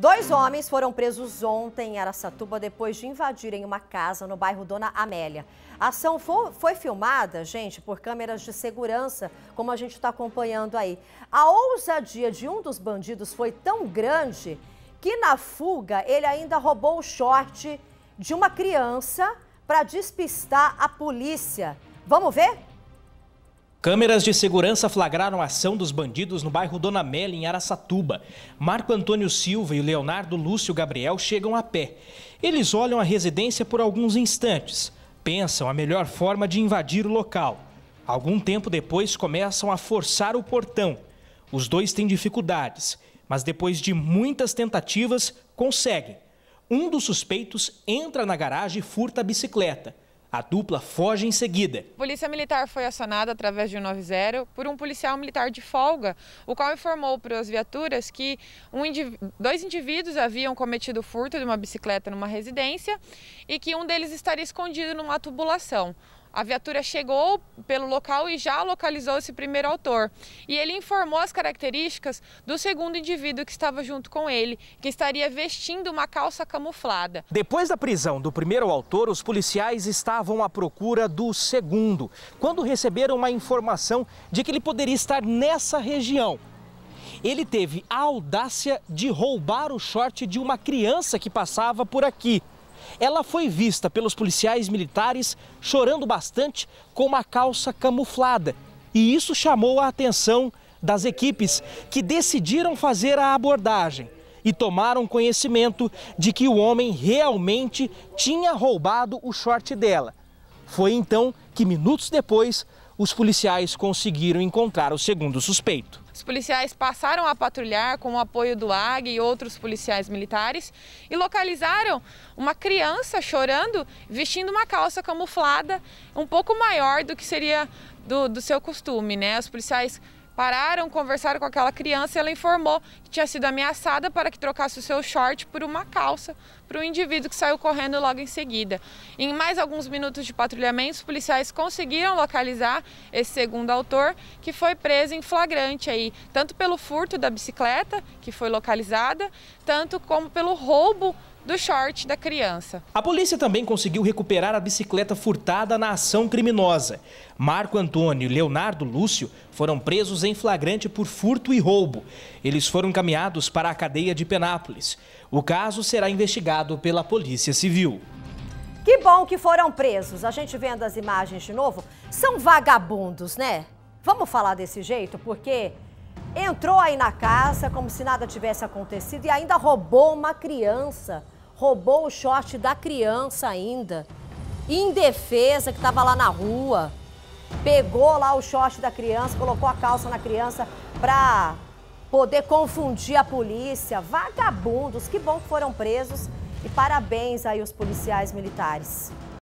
Dois homens foram presos ontem em Aracatuba depois de invadirem uma casa no bairro Dona Amélia. A ação foi filmada, gente, por câmeras de segurança, como a gente está acompanhando aí. A ousadia de um dos bandidos foi tão grande que na fuga ele ainda roubou o short de uma criança para despistar a polícia. Vamos ver? Câmeras de segurança flagraram a ação dos bandidos no bairro Dona Mel, em Araçatuba. Marco Antônio Silva e Leonardo Lúcio Gabriel chegam a pé. Eles olham a residência por alguns instantes, pensam a melhor forma de invadir o local. Algum tempo depois, começam a forçar o portão. Os dois têm dificuldades, mas depois de muitas tentativas, conseguem. Um dos suspeitos entra na garagem e furta a bicicleta. A dupla foge em seguida. A Polícia Militar foi acionada através de 90 por um policial militar de folga, o qual informou para as viaturas que um dois indivíduos haviam cometido furto de uma bicicleta numa residência e que um deles estaria escondido numa tubulação. A viatura chegou pelo local e já localizou esse primeiro autor. E ele informou as características do segundo indivíduo que estava junto com ele, que estaria vestindo uma calça camuflada. Depois da prisão do primeiro autor, os policiais estavam à procura do segundo, quando receberam uma informação de que ele poderia estar nessa região ele teve a audácia de roubar o short de uma criança que passava por aqui. Ela foi vista pelos policiais militares chorando bastante com uma calça camuflada. E isso chamou a atenção das equipes que decidiram fazer a abordagem e tomaram conhecimento de que o homem realmente tinha roubado o short dela. Foi então que, minutos depois, os policiais conseguiram encontrar o segundo suspeito. Os policiais passaram a patrulhar com o apoio do AG e outros policiais militares e localizaram uma criança chorando, vestindo uma calça camuflada um pouco maior do que seria do, do seu costume. Né? Os policiais Pararam, conversaram com aquela criança e ela informou que tinha sido ameaçada para que trocasse o seu short por uma calça para o indivíduo que saiu correndo logo em seguida. Em mais alguns minutos de patrulhamento, os policiais conseguiram localizar esse segundo autor, que foi preso em flagrante aí, tanto pelo furto da bicicleta, que foi localizada, tanto como pelo roubo do short da criança. A polícia também conseguiu recuperar a bicicleta furtada na ação criminosa. Marco Antônio e Leonardo Lúcio foram presos em flagrante por furto e roubo. Eles foram encaminhados para a cadeia de Penápolis. O caso será investigado pela Polícia Civil. Que bom que foram presos. A gente vendo as imagens de novo, são vagabundos, né? Vamos falar desse jeito, porque Entrou aí na casa como se nada tivesse acontecido e ainda roubou uma criança. Roubou o short da criança ainda. Indefesa, que estava lá na rua. Pegou lá o short da criança, colocou a calça na criança para poder confundir a polícia. Vagabundos, que bom que foram presos. E parabéns aí os policiais militares.